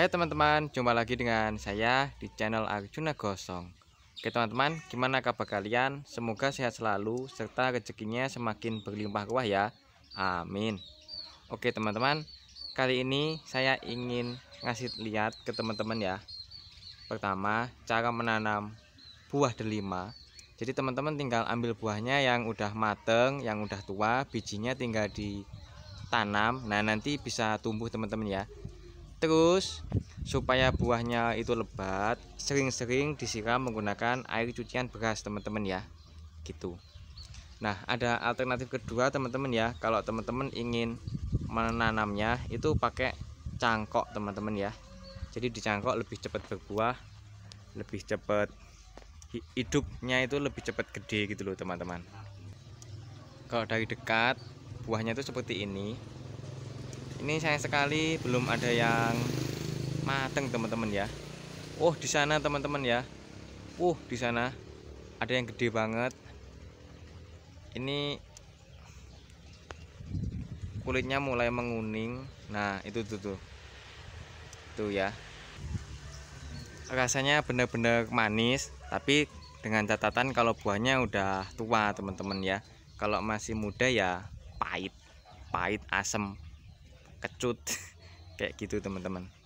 Hai teman-teman, jumpa lagi dengan saya di channel Arjuna Gosong Oke teman-teman, gimana kabar kalian? Semoga sehat selalu serta rezekinya semakin berlimpah ruah ya Amin Oke teman-teman, kali ini saya ingin ngasih lihat ke teman-teman ya Pertama, cara menanam buah delima Jadi teman-teman tinggal ambil buahnya yang udah mateng, yang udah tua Bijinya tinggal ditanam Nah nanti bisa tumbuh teman-teman ya Terus supaya buahnya itu lebat, sering-sering disiram menggunakan air cucian beras teman-teman ya. Gitu. Nah, ada alternatif kedua teman-teman ya. Kalau teman-teman ingin menanamnya itu pakai cangkok teman-teman ya. Jadi dicangkok lebih cepat berbuah, lebih cepat hidupnya itu lebih cepat gede gitu loh teman-teman kalau dari dekat buahnya itu seperti ini ini sayang sekali belum ada yang mateng teman-teman ya oh di sana teman-teman ya uh di sana ada yang gede banget ini kulitnya mulai menguning nah itu tuh tuh tuh ya rasanya bener-bener manis tapi dengan catatan kalau buahnya udah tua teman-teman ya kalau masih muda ya pahit pahit asem kecut kayak gitu teman-teman